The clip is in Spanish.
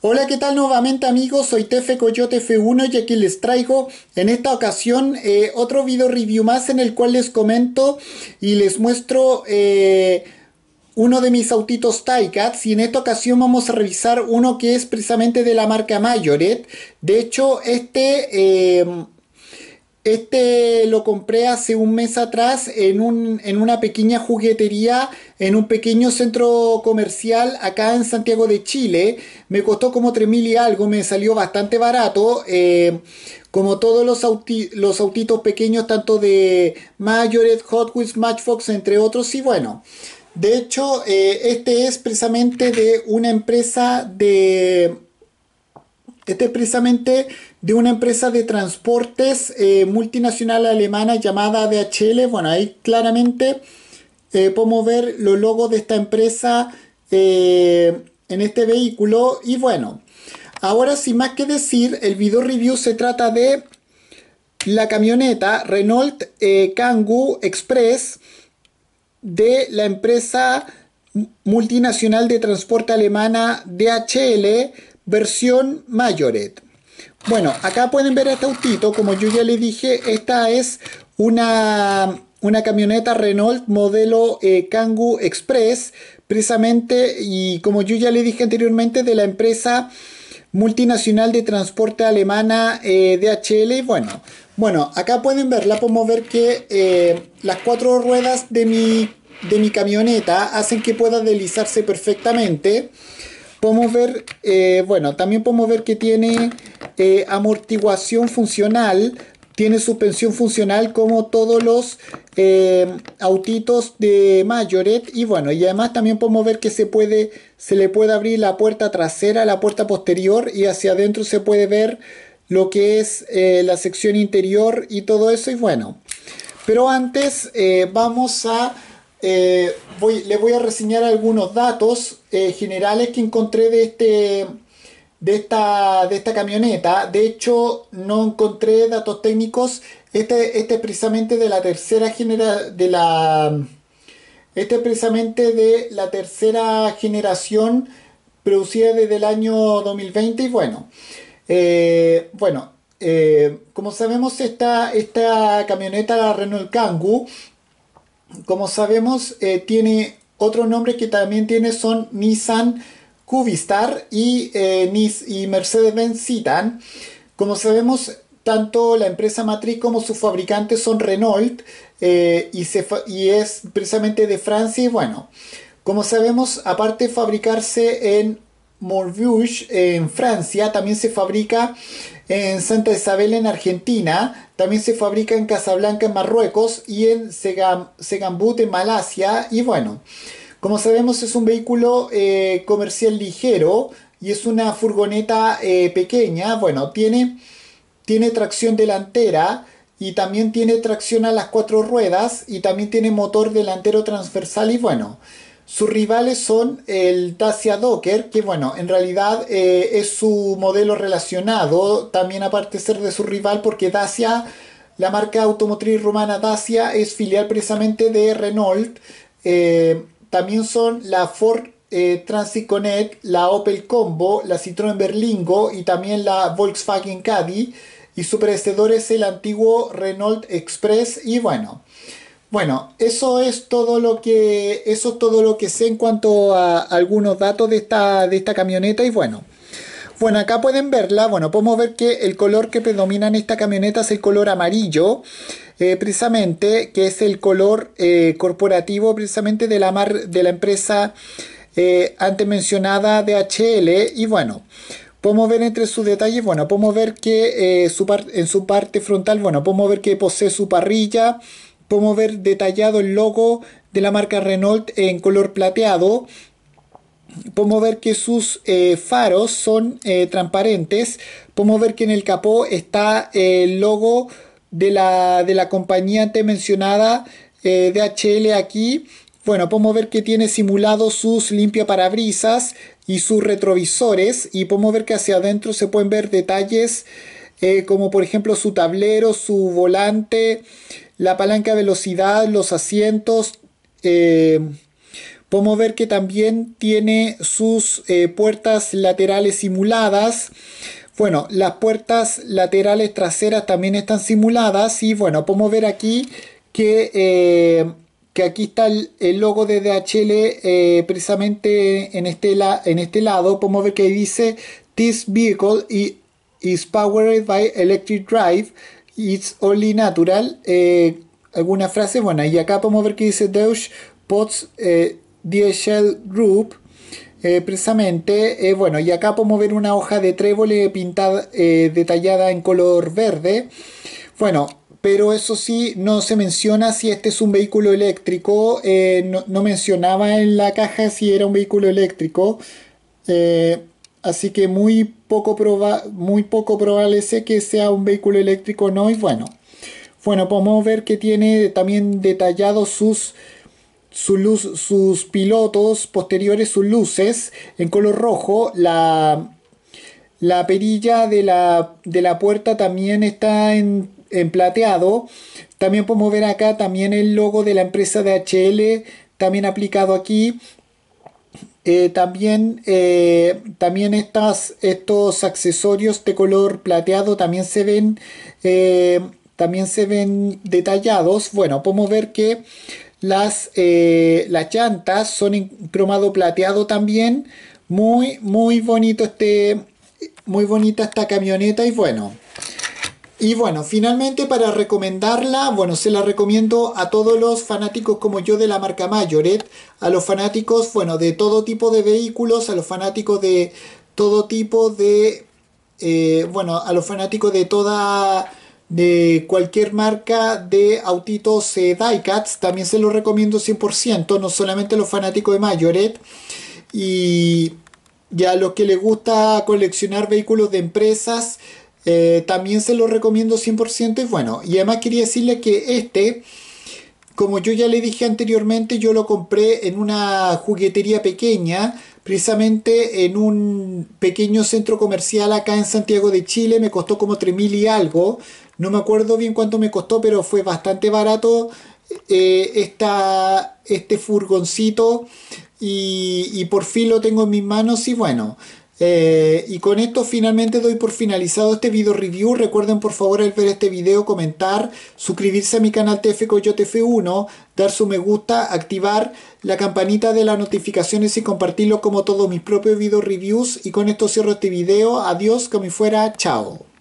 Hola, ¿qué tal nuevamente amigos? Soy Tefe Coyote F1 y aquí les traigo en esta ocasión eh, otro video review más en el cual les comento y les muestro eh, uno de mis autitos Ticats y en esta ocasión vamos a revisar uno que es precisamente de la marca Mayoret. De hecho, este... Eh, este lo compré hace un mes atrás en, un, en una pequeña juguetería, en un pequeño centro comercial acá en Santiago de Chile. Me costó como 3.000 y algo, me salió bastante barato. Eh, como todos los, autitos pequeños, tanto de Majoret, Hot Wheels, Matchbox, entre otros. Y bueno, de hecho, eh, este es precisamente de una empresa de este es precisamente de una empresa de transportes eh, multinacional alemana llamada DHL. Bueno, ahí claramente eh, podemos ver los logos de esta empresa eh, en este vehículo. Y bueno, ahora sin más que decir, el video review se trata de la camioneta Renault Kangoo Express de la empresa multinacional de transporte alemana DHL versión Mayoret. Bueno, acá pueden ver este autito, como yo ya le dije, esta es una, una camioneta Renault modelo eh, Kangoo Express, precisamente, y como yo ya le dije anteriormente, de la empresa multinacional de transporte alemana eh, DHL. Bueno, bueno, acá pueden verla, podemos ver que eh, las cuatro ruedas de mi, de mi camioneta hacen que pueda deslizarse perfectamente. Podemos ver, eh, bueno, también podemos ver que tiene eh, amortiguación funcional, tiene suspensión funcional como todos los eh, autitos de Mayoret y bueno, y además también podemos ver que se puede, se le puede abrir la puerta trasera, la puerta posterior y hacia adentro se puede ver lo que es eh, la sección interior y todo eso y bueno. Pero antes vamos a eh, voy, les voy a reseñar algunos datos eh, generales que encontré de, este, de, esta, de esta camioneta. De hecho, no encontré datos técnicos. Este, este es precisamente de la tercera generación de la. Este precisamente de la tercera generación producida desde el año 2020. Y bueno, eh, bueno, como sabemos, esta, esta camioneta, la Renault Kangoo, como sabemos, eh, tiene otro nombre que también tiene son Nissan Cubistar y, eh, y Mercedes-Benz Citan. Como sabemos, tanto la empresa matriz como su fabricante son Renault eh, y, se y, es precisamente de Francia. Y bueno, como sabemos, aparte de fabricarse en Morbius en Francia, también se fabrica en Santa Isabel en Argentina, también se fabrica en Casablanca en Marruecos y en Segambut en Malasia y bueno, como sabemos es un vehículo eh, comercial ligero y es una furgoneta eh, pequeña, bueno, tiene, tiene tracción delantera y también tiene tracción a las cuatro ruedas y también tiene motor delantero transversal y bueno, sus rivales son el Dacia Docker, que bueno, en realidad eh, es su modelo relacionado, también aparte de ser de su rival, porque Dacia, la marca automotriz rumana Dacia, es filial precisamente de Renault. Eh, también son la Ford eh, Transit Connect, la Opel Combo, la Citroën Berlingo y también la Volkswagen Caddy. Y su predecesor es el antiguo Renault Express y bueno. Bueno, eso es todo lo que, eso es todo lo que sé en cuanto a algunos datos de esta, de esta camioneta y bueno. Bueno, acá pueden verla, bueno, podemos ver que el color que predomina en esta camioneta es el color amarillo, eh, precisamente, que es el color eh, corporativo precisamente de la, de la empresa eh, antes mencionada HL. y bueno, Podemos ver entre sus detalles, bueno, podemos ver que su en su parte frontal, bueno, podemos ver que posee su parrilla, podemos ver detallado el logo de la marca Renault en color plateado. Podemos ver que sus eh, faros son eh, transparentes. Podemos ver que en el capó está eh, el logo de la, de la compañía antes mencionada DHL aquí. Bueno, podemos ver que tiene simulado sus limpiaparabrisas y sus retrovisores. Y podemos ver que hacia adentro se pueden ver detalles como por ejemplo su tablero, su volante la palanca de velocidad, los asientos. Eh, podemos ver que también tiene sus eh, puertas laterales simuladas. Bueno, las puertas laterales traseras también están simuladas y bueno, podemos ver aquí que, eh, que aquí está el, logo de DHL precisamente en este, en este lado. Podemos ver que dice This vehicle is powered by electric drive. It's only natural. Eh, alguna frase, bueno, y acá podemos ver que dice Deutsch Pots eh, diesel Group. Eh, precisamente, eh, bueno, y acá podemos ver una hoja de trébol pintada, detallada en color verde. Bueno, pero eso sí, no se menciona si este es un vehículo eléctrico. no, mencionaba en la caja si era un vehículo eléctrico. Así que muy poco, muy poco probable sé que sea un vehículo eléctrico no. Y bueno, bueno, podemos ver que tiene también detallados sus, pilotos posteriores, sus luces en color rojo. La, perilla de la, puerta también está en, en plateado. También podemos ver acá también el logo de la empresa de HL también aplicado aquí. Eh, también, eh, también estas, estos accesorios de color plateado también se ven, eh, también se ven detallados. Bueno, podemos ver que las, las llantas son en cromado plateado también. Muy, muy bonito este, muy bonita esta camioneta y bueno. Y bueno, finalmente para recomendarla, bueno, se la recomiendo a todos los fanáticos como yo de la marca Mayoret, a los fanáticos, bueno, de todo tipo de vehículos, a los fanáticos de todo tipo de, eh, bueno, a los fanáticos de toda, de cualquier marca de autitos eh, cats también se los recomiendo 100%, no solamente a los fanáticos de Mayoret. Y ya a los que les gusta coleccionar vehículos de empresas, eh, también se lo recomiendo 100% y bueno, y además quería decirle que este, como yo ya le dije anteriormente, yo lo compré en una juguetería pequeña, precisamente en un pequeño centro comercial acá en Santiago de Chile, me costó como 3.000 y algo, no me acuerdo bien cuánto me costó, pero fue bastante barato eh, este furgoncito y, y por fin lo tengo en mis manos y bueno. Eh, y con esto finalmente doy por finalizado este video review. Recuerden por favor al ver este video comentar, suscribirse a mi canal TF coyotf 1 dar su me gusta, activar la campanita de las notificaciones y compartirlo como todos mis propios video reviews. Y con esto cierro este video. Adiós, como fuera, chao.